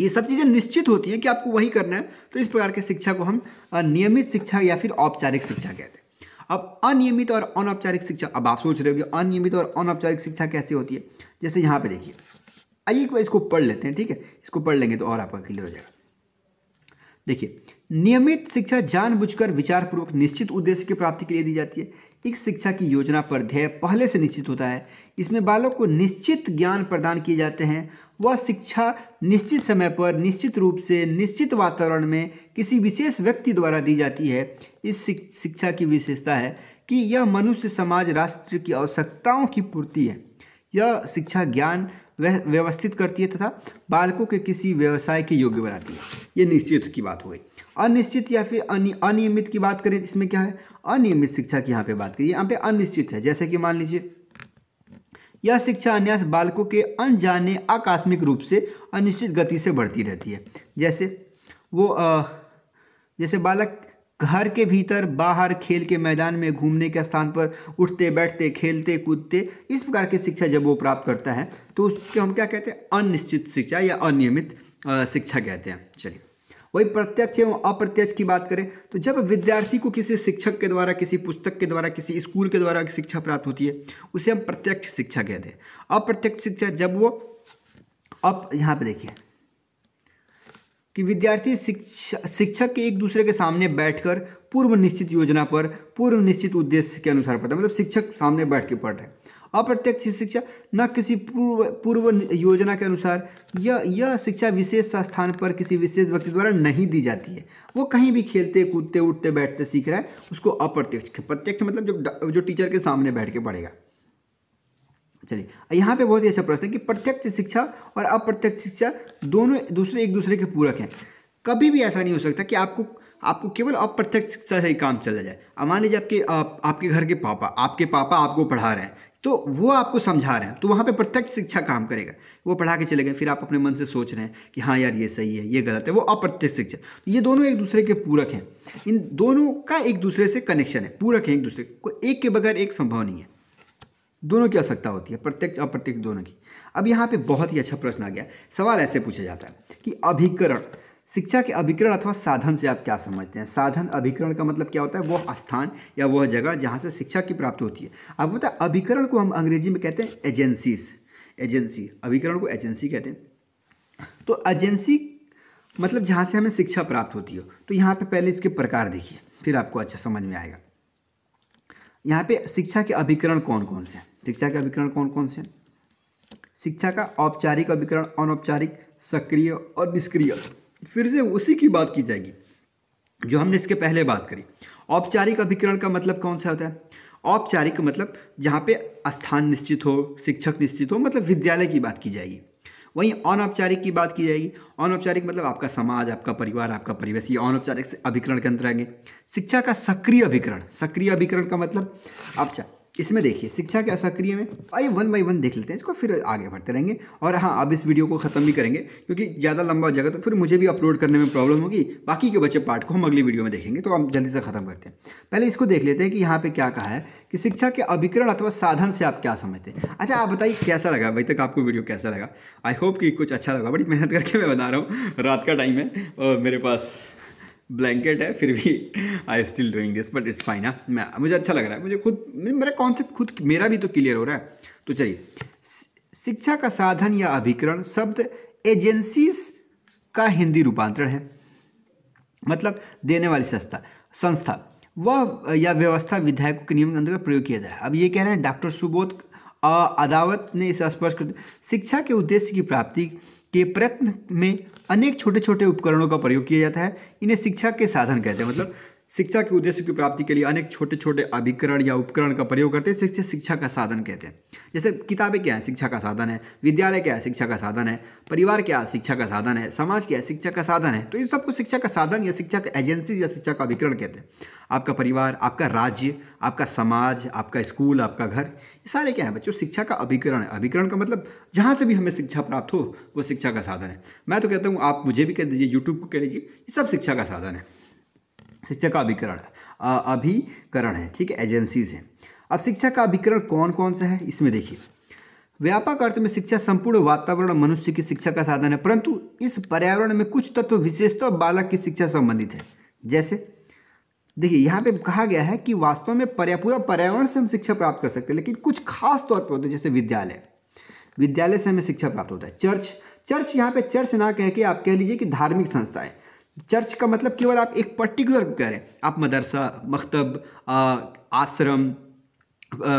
ये सब चीज़ें निश्चित होती हैं कि आपको वही करना है तो इस प्रकार के शिक्षा को हम नियमित शिक्षा या फिर औपचारिक शिक्षा कहते हैं अब अनियमित और अनौपचारिक शिक्षा अब आप सोच रहे हो कि अनियमित और अनौपचारिक शिक्षा कैसे होती है जैसे यहाँ पे देखिए आइए एक बार इसको पढ़ लेते हैं ठीक है इसको पढ़ लेंगे तो और आपका क्लियर हो जाएगा देखिए नियमित शिक्षा जानबूझकर विचारपूर्वक निश्चित उद्देश्य की प्राप्ति के लिए दी जाती है इस शिक्षा की योजना पर ध्येय पहले से निश्चित होता है इसमें बालक को निश्चित ज्ञान प्रदान किए जाते हैं वह शिक्षा निश्चित समय पर निश्चित रूप से निश्चित वातावरण में किसी विशेष व्यक्ति द्वारा दी जाती है इस शिक्षा की विशेषता है कि यह मनुष्य समाज राष्ट्र की आवश्यकताओं की पूर्ति है यह शिक्षा ज्ञान व्यवस्थित करती है तथा बालकों के किसी व्यवसाय के योग्य बनाती है ये निश्चित की बात हो गई अनिश्चित या फिर अनियमित की बात करें तो इसमें क्या है अनियमित शिक्षा की यहाँ पे बात करिए यहाँ पे अनिश्चित है जैसे कि मान लीजिए यह शिक्षा अन्यास बालकों के अनजाने आकस्मिक रूप से अनिश्चित गति से बढ़ती रहती है जैसे वो आ, जैसे बालक घर के भीतर बाहर खेल के मैदान में घूमने के स्थान पर उठते बैठते खेलते कूदते इस प्रकार की शिक्षा जब वो प्राप्त करता है तो उसके हम क्या कहते हैं अनिश्चित शिक्षा या अनियमित शिक्षा कहते हैं चलिए वही प्रत्यक्ष एवं अप्रत्यक्ष की बात करें तो जब विद्यार्थी को किसी शिक्षक के द्वारा किसी पुस्तक के द्वारा किसी स्कूल के द्वारा शिक्षा प्राप्त होती है उसे हम प्रत्यक्ष शिक्षा कहते हैं अप्रत्यक्ष शिक्षा जब वो अप यहाँ पे देखिए कि विद्यार्थी शिक्षक शिक्षक के एक दूसरे के सामने बैठकर पूर्व निश्चित योजना पर पूर्व निश्चित उद्देश्य के अनुसार पढ़ता है मतलब शिक्षक सामने बैठ के पढ़ रहे अप्रत्यक्ष शिक्षा न किसी पूर्व पूर्व योजना के अनुसार यह यह शिक्षा विशेष स्थान पर किसी विशेष व्यक्ति द्वारा नहीं दी जाती है वो कहीं भी खेलते कूदते उठते बैठते सीख रहा है उसको अप्रत्यक्ष प्रत्यक्ष मतलब जब जो टीचर के सामने बैठ के पढ़ेगा चलिए यहाँ पे बहुत ही अच्छा प्रश्न है कि प्रत्यक्ष शिक्षा और अप्रत्यक्ष शिक्षा दोनों दूसरे एक दूसरे के पूरक हैं कभी भी ऐसा नहीं हो सकता कि आपको आपको केवल अप्रत्यक्ष शिक्षा से ही काम चला जाए अब मान लीजिए आपके आप, आपके घर के पापा आपके पापा आपको पढ़ा रहे हैं तो वो आपको समझा रहे हैं तो वहाँ पे प्रत्यक्ष शिक्षा काम करेगा वो पढ़ा के चले गए फिर आप अपने मन से सोच रहे हैं कि हाँ यार ये सही है ये गलत है वो अप्रत्यक्ष शिक्षा तो ये दोनों एक दूसरे के पूरक हैं इन दोनों का एक दूसरे से कनेक्शन है पूरक है एक दूसरे को एक के बगैर एक संभव नहीं है दोनों की आवश्यकता होती है प्रत्यक्ष अप्रत्यक्ष दोनों की अब यहाँ पे बहुत ही अच्छा प्रश्न आ गया सवाल ऐसे पूछा जाता है कि अभिकरण शिक्षा के अभिकरण अथवा साधन से आप क्या समझते हैं साधन अभिकरण का मतलब क्या होता है वह स्थान या वह जगह जहाँ से शिक्षा की प्राप्ति होती है आपको पता है अभिकरण को हम अंग्रेजी में कहते हैं एजेंसीज एजेंसी अभिकरण को एजेंसी कहते हैं तो एजेंसी मतलब जहाँ से हमें शिक्षा प्राप्त होती हो तो यहाँ पर पहले इसके प्रकार देखिए फिर आपको अच्छा समझ में आएगा यहाँ पे शिक्षा के अभिकरण कौन कौन से हैं शिक्षा के अभिकरण कौन कौन से हैं शिक्षा का औपचारिक अभिकरण अनौपचारिक सक्रिय और निष्क्रिय फिर से उसी की बात की जाएगी जो हमने इसके पहले बात करी औपचारिक अभिकरण का मतलब कौन सा होता है औपचारिक मतलब जहाँ पे स्थान निश्चित हो शिक्षक निश्चित हो मतलब विद्यालय की बात की जाएगी वहीं अनौपचारिक की बात की जाएगी अनौपचारिक मतलब आपका समाज आपका परिवार आपका परिवेश ये अनौपचारिक अभिकरण के अंतर्गत शिक्षा का सक्रिय अभिकरण सक्रिय अभिकरण का मतलब अच्छा इसमें देखिए शिक्षा के असक्रिय में आइए वन बाई वन देख लेते हैं इसको फिर आगे बढ़ते रहेंगे और हाँ अब इस वीडियो को ख़त्म भी करेंगे क्योंकि ज़्यादा लंबा हो जाएगा तो फिर मुझे भी अपलोड करने में प्रॉब्लम होगी बाकी के बचे पार्ट को हम अगली वीडियो में देखेंगे तो हम जल्दी से ख़त्म करते हैं पहले इसको देख लेते हैं कि यहाँ पर क्या कहा है कि शिक्षा के अभिकरण अथवा साधन से आप क्या समझते हैं अच्छा आप बताइए कैसा लगा अभी तक आपको वीडियो कैसा लगा आई होप कि कुछ अच्छा लगा बड़ी मेहनत करके मैं बना रहा हूँ रात का टाइम है और मेरे पास ब्लैंकेट है फिर भी I still doing this but it's fine है मैं मुझे अच्छा लग रहा है मुझे खुद मेरा कॉन्सेप्ट खुद मेरा भी तो क्लियर हो रहा है तो चलिए शिक्षा का साधन या अभिकरण शब्द एजेंसीज का हिंदी रूपांतरण है मतलब देने वाली संस्था संस्था वह या व्यवस्था विधायकों के नियम के अंतर्गत प्रयोग किया जाए अब ये कह रहे हैं डॉक्टर सुबोध अदावत ने इसे स्पष्ट कर शिक्षा के उद्देश्य की प्राप्ति के प्रयत्न में अनेक छोटे छोटे उपकरणों का प्रयोग किया जाता है इन्हें शिक्षा के साधन कहते हैं मतलब शिक्षा के उद्देश्य की प्राप्ति के लिए अनेक छोटे छोटे अभिकरण या उपकरण का प्रयोग करते हैं जिससे शिक्षा का साधन कहते हैं जैसे किताबें क्या है शिक्षा का साधन है विद्यालय क्या है शिक्षा का साधन है परिवार क्या है शिक्षा का साधन है समाज क्या है शिक्षा का साधन है तो इन सबको शिक्षा का साधन या शिक्षा का एजेंसी या शिक्षा का अभिकरण कहते हैं आपका परिवार आपका राज्य आपका समाज आपका स्कूल आपका घर ये सारे क्या है बच्चों शिक्षा का अभिकरण है अभिकरण का मतलब जहाँ से भी हमें शिक्षा प्राप्त हो वो शिक्षा का साधन है मैं तो कहता हूँ आप मुझे भी कह दीजिए यूट्यूब को कह लीजिए ये सब शिक्षा का साधन है शिक्षा का अभिकरण अभिकरण है ठीक है एजेंसीज हैं अब शिक्षा का अभिकरण कौन कौन सा है इसमें देखिए व्यापक अर्थ में शिक्षा संपूर्ण वातावरण मनुष्य की शिक्षा का साधन है परंतु इस पर्यावरण में कुछ तत्व विशेषतः बालक की शिक्षा संबंधित है जैसे देखिए यहाँ पे कहा गया है कि वास्तव में पर्या पूरा पर्यावरण से हम शिक्षा प्राप्त कर सकते हैं लेकिन कुछ खास तौर पर होते हैं जैसे विद्यालय विद्यालय से हमें शिक्षा प्राप्त होता है चर्च चर्च यहाँ पे चर्च ना कह के आप कह लीजिए कि धार्मिक संस्थाएं चर्च का मतलब केवल आप एक पर्टिकुलर कह रहे हैं आप मदरसा मकतब आश्रम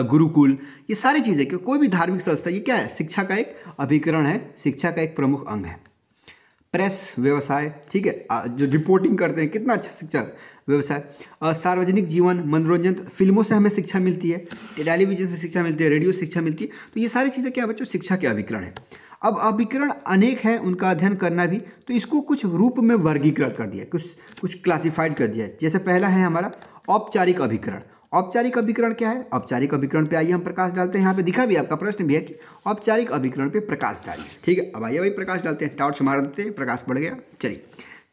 गुरुकुल ये सारी चीज़ें क्योंकि कोई भी धार्मिक संस्था ये क्या है शिक्षा का एक अभिकरण है शिक्षा का एक प्रमुख अंग है प्रेस व्यवसाय ठीक है जो रिपोर्टिंग करते हैं कितना अच्छा शिक्षा व्यवसाय सार्वजनिक जीवन मनोरंजन फिल्मों से हमें शिक्षा मिलती है टेलीविजन से शिक्षा मिलती है रेडियो से शिक्षा मिलती है तो ये सारी चीज़ें क्या बच्चों शिक्षा के अभिकरण है अब अभिकरण अनेक हैं उनका अध्ययन करना भी तो इसको कुछ रूप में वर्गीकृत कर दिया कुछ कुछ क्लासिफाइड कर दिया जैसे पहला है हमारा औपचारिक अभिकरण औपचारिक अभिकरण क्या है औपचारिक अभिकरण पे आइए हम प्रकाश डालते हैं यहाँ पे दिखा भी आपका प्रश्न भी है कि औपचारिक अभिकरण पे प्रकाश डालिए ठीक है अब आइए भाई प्रकाश डालते हैं टॉर्च मार देते हैं प्रकाश बढ़ गया चलिए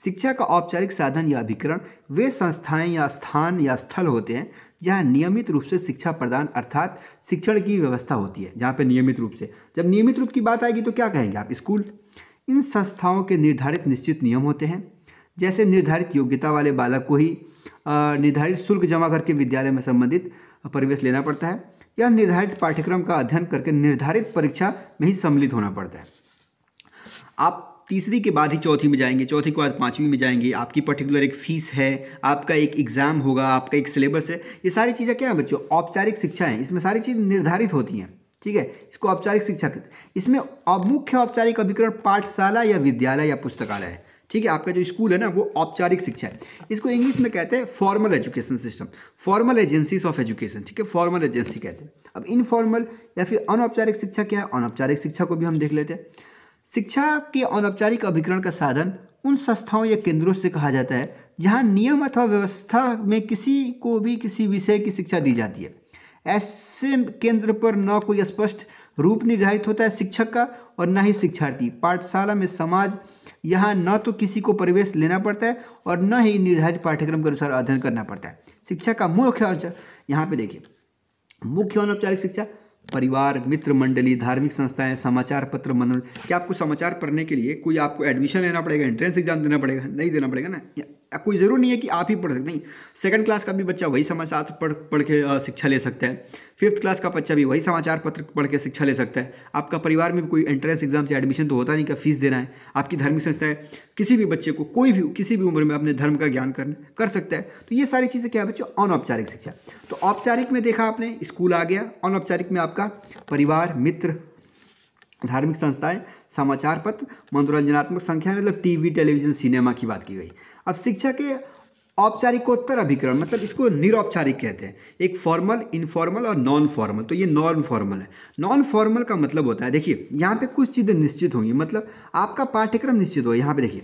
शिक्षा का औपचारिक साधन या अभिकरण वे संस्थाएं या स्थान या स्थल होते हैं जहाँ नियमित रूप से शिक्षा प्रदान अर्थात शिक्षण की व्यवस्था होती है जहाँ पे नियमित रूप से जब नियमित रूप की बात आएगी तो क्या कहेंगे आप स्कूल इन संस्थाओं के निर्धारित निश्चित नियम होते हैं जैसे निर्धारित योग्यता वाले बालक को ही निर्धारित शुल्क जमा करके विद्यालय में संबंधित परिवेश लेना पड़ता है या निर्धारित पाठ्यक्रम का अध्ययन करके निर्धारित परीक्षा में ही सम्मिलित होना पड़ता है आप तीसरी के बाद ही चौथी में जाएंगे चौथी के बाद पाँचवीं में जाएंगे आपकी पर्टिकुलर एक फ़ीस है आपका एक एग्ज़ाम होगा आपका एक सिलेबस है ये सारी चीज़ें क्या हैं बच्चों औपचारिक शिक्षा है इसमें सारी चीज़ निर्धारित होती हैं ठीक है इसको औपचारिक शिक्षा कहते हैं इसमें मुख्य औपचारिक अभिकरण पाठशाला या विद्यालय या पुस्तकालय है ठीक है आपका जो स्कूल है ना वो औपचारिक शिक्षा है इसको इंग्लिश में कहते हैं formal education system formal agencies of education ठीक है फॉर्मल एजेंसी कहते हैं अब इनफॉर्मल या फिर अनौपचारिक शिक्षा क्या है अनौपचारिक शिक्षा को भी हम देख लेते हैं शिक्षा के अनौपचारिक अभिकरण का साधन उन संस्थाओं या केंद्रों से कहा जाता है जहाँ नियम अथवा व्यवस्था में किसी को भी किसी विषय की शिक्षा दी जाती है ऐसे केंद्र पर न कोई स्पष्ट रूप निर्धारित होता है शिक्षक का और न ही शिक्षार्थी पाठशाला में समाज यहाँ न तो किसी को परिवेश लेना पड़ता है और न ही निर्धारित पाठ्यक्रम के अनुसार अध्ययन करना पड़ता है शिक्षा का मुख्य यहाँ पे देखिए मुख्य अनौपचारिक शिक्षा परिवार मित्र मंडली धार्मिक संस्थाएं समाचार पत्र मनोरंजन क्या आपको समाचार पढ़ने के लिए कोई आपको एडमिशन लेना पड़ेगा एंट्रेंस एग्जाम देना पड़ेगा नहीं देना पड़ेगा ना कोई ज़रूर नहीं है कि आप ही पढ़ सकते नहीं सेकंड क्लास का भी बच्चा वही समाचार पढ़ पढ़ के शिक्षा ले सकता है फिफ्थ क्लास का बच्चा भी वही समाचार पत्र पढ़ के शिक्षा ले सकता है आपका परिवार में कोई एंट्रेंस एग्जाम से एडमिशन तो होता नहीं का फीस देना है आपकी धार्मिक संस्था है किसी भी बच्चे को कोई भी किसी भी उम्र में अपने धर्म का ज्ञान कर कर सकता है तो ये सारी चीज़ें क्या है बच्चों अनौपचारिक शिक्षा तो औपचारिक में देखा आपने स्कूल आ गया अनौपचारिक में आपका परिवार मित्र धार्मिक संस्थाएं समाचार पत्र मनोरंजनात्मक संख्या मतलब टीवी टेलीविज़न सिनेमा की बात की गई अब शिक्षा के औपचारिकोत्तर अभिकरण मतलब इसको निरौपचारिक कहते हैं एक फॉर्मल इनफॉर्मल और नॉन फॉर्मल तो ये नॉन फॉर्मल है नॉन फॉर्मल का मतलब होता है देखिए यहाँ पे कुछ चीज़ें निश्चित होंगी मतलब आपका पाठ्यक्रम निश्चित होगा यहाँ पे देखिए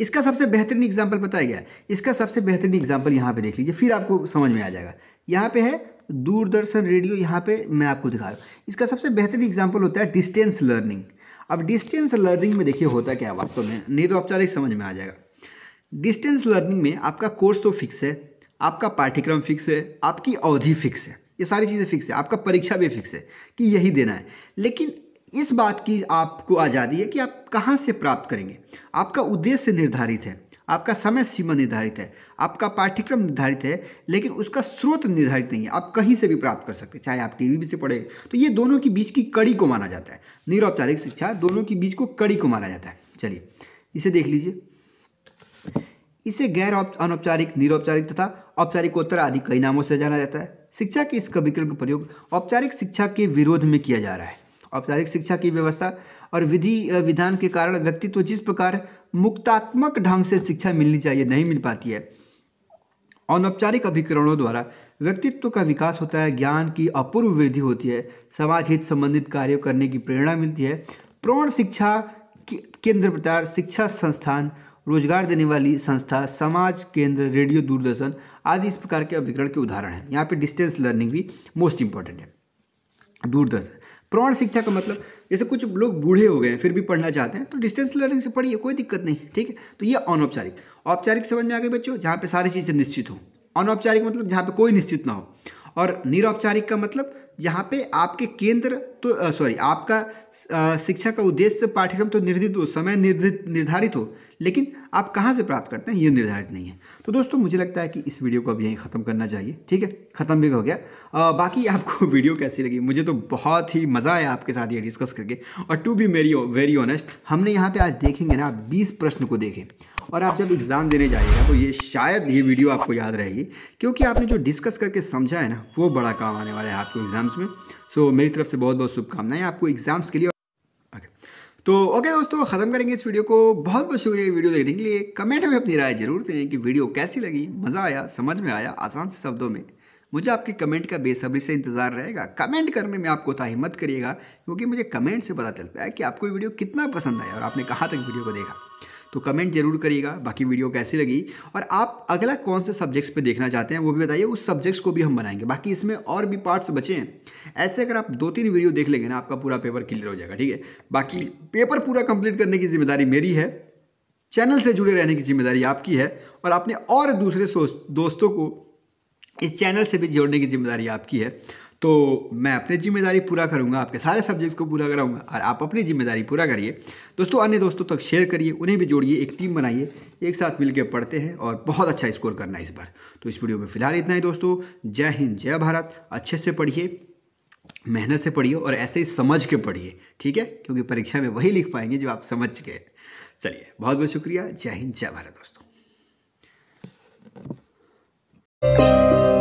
इसका सबसे बेहतरीन एग्जाम्पल बताया गया इसका सबसे बेहतरीन एग्जाम्पल यहाँ पे देख लीजिए फिर आपको समझ में आ जाएगा यहाँ पे है दूरदर्शन रेडियो यहाँ पे मैं आपको दिखा रहा हूँ इसका सबसे बेहतरीन एग्जाम्पल होता है डिस्टेंस लर्निंग अब डिस्टेंस लर्निंग में देखिए होता क्या वास्तव में नहीं तो औपचारिक समझ में आ जाएगा डिस्टेंस लर्निंग में आपका कोर्स तो फिक्स है आपका पाठ्यक्रम फिक्स है आपकी अवधि फिक्स है ये सारी चीज़ें फिक्स है आपका परीक्षा भी फिक्स है कि यही देना है लेकिन इस बात की आपको आज़ादी है कि आप कहाँ से प्राप्त करेंगे आपका उद्देश्य निर्धारित है आपका समय सीमा निर्धारित है आपका पाठ्यक्रम निर्धारित है लेकिन उसका स्रोत निर्धारित नहीं है आप कहीं से भी प्राप्त कर सकते हैं चाहे आप टी से पढ़े तो ये दोनों के बीच की कड़ी को माना जाता है निरौपचारिक शिक्षा दोनों के बीच को कड़ी को माना जाता है चलिए इसे देख लीजिए इसे गैर अनौपचारिक निरौपचारिक तथा औपचारिकोत्तर आदि कई नामों से जाना जाता है शिक्षा के इस कविक्रम का प्रयोग औपचारिक शिक्षा के विरोध में किया जा रहा है औपचारिक शिक्षा की व्यवस्था और विधि विधान के कारण व्यक्ति तो जिस प्रकार मुक्तात्मक ढंग से शिक्षा मिलनी चाहिए नहीं मिल पाती है अनौपचारिक अभिकरणों द्वारा व्यक्तित्व का विकास होता है ज्ञान की अपूर्व वृद्धि होती है समाज हित संबंधित कार्य करने की प्रेरणा मिलती है प्रौण शिक्षा केंद्र प्रचार शिक्षा संस्थान रोजगार देने वाली संस्था समाज केंद्र रेडियो दूरदर्शन आदि इस प्रकार के अभिकरण के उदाहरण हैं यहाँ पे डिस्टेंस लर्निंग भी मोस्ट इम्पॉर्टेंट है दूरदर्शन प्रौढ़ शिक्षा का मतलब जैसे कुछ लोग बूढ़े हो गए हैं फिर भी पढ़ना चाहते हैं तो डिस्टेंस लर्निंग से पढ़िए कोई दिक्कत नहीं ठीक है तो ये अनौपचारिक औपचारिक समझ में आ गए बच्चों जहाँ पे सारी चीज़ें निश्चित हो अनौपचारिक मतलब जहाँ पे कोई निश्चित ना हो और निरौपचारिक का मतलब जहाँ पे आपके केंद्र तो सॉरी आपका शिक्षा का उद्देश्य पाठ्यक्रम तो निर्धारित हो समय निर्धित निर्धारित हो लेकिन आप कहाँ से प्राप्त करते हैं ये निर्धारित नहीं है तो दोस्तों मुझे लगता है कि इस वीडियो को अब यहीं ख़त्म करना चाहिए ठीक है ख़त्म भी हो गया आ, बाकी आपको वीडियो कैसी लगी मुझे तो बहुत ही मज़ा आया आपके साथ ये डिस्कस करके और टू बी मेरी वेरी ऑनेस्ट हमने यहाँ पर आज देखेंगे ना बीस प्रश्न को देखें और आप जब एग्ज़ाम देने जाइएगा तो ये शायद ये वीडियो आपको याद रहेगी क्योंकि आपने जो डिस्कस करके समझा है ना वो बड़ा काम आने वाला है आपको एग्ज़ाम्स में सो मेरी तरफ से बहुत बहुत शुभकामनाएं आपको एग्ज़ाम्स के लिए तो ओके दोस्तों ख़त्म करेंगे इस वीडियो को बहुत बहुत शुक्रिया वीडियो देखने के लिए कमेंट में अपनी राय जरूर दें कि वीडियो कैसी लगी मज़ा आया समझ में आया आसान से शब्दों में मुझे आपके कमेंट का बेसब्री से इंतज़ार रहेगा कमेंट करने में आपको ताहिमत करिएगा क्योंकि मुझे कमेंट से पता चलता है कि आपको वीडियो कितना पसंद आया और आपने कहाँ तक वीडियो को देखा तो कमेंट जरूर करिएगा बाकी वीडियो कैसी लगी और आप अगला कौन से सब्जेक्ट्स पे देखना चाहते हैं वो भी बताइए उस सब्जेक्ट्स को भी हम बनाएंगे बाकी इसमें और भी पार्ट्स बचे हैं ऐसे अगर आप दो तीन वीडियो देख लेंगे ना आपका पूरा पेपर क्लियर हो जाएगा ठीक है बाकी पेपर पूरा कंप्लीट करने की जिम्मेदारी मेरी है चैनल से जुड़े रहने की जिम्मेदारी आपकी है और आपने और दूसरे दोस्तों को इस चैनल से भी जोड़ने की जिम्मेदारी आपकी है तो मैं अपनी जिम्मेदारी पूरा करूँगा आपके सारे सब्जेक्ट्स को पूरा कराऊँगा और आप अपनी जिम्मेदारी पूरा करिए दोस्तों अन्य दोस्तों तक शेयर करिए उन्हें भी जोड़िए एक टीम बनाइए एक साथ मिलकर पढ़ते हैं और बहुत अच्छा स्कोर करना है इस बार तो इस वीडियो में फिलहाल इतना ही दोस्तों जय हिंद जय भारत अच्छे से पढ़िए मेहनत से पढ़िए और ऐसे ही समझ के पढ़िए ठीक है क्योंकि परीक्षा में वही लिख पाएंगे जो आप समझ गए चलिए बहुत बहुत शुक्रिया जय हिंद जय भारत दोस्तों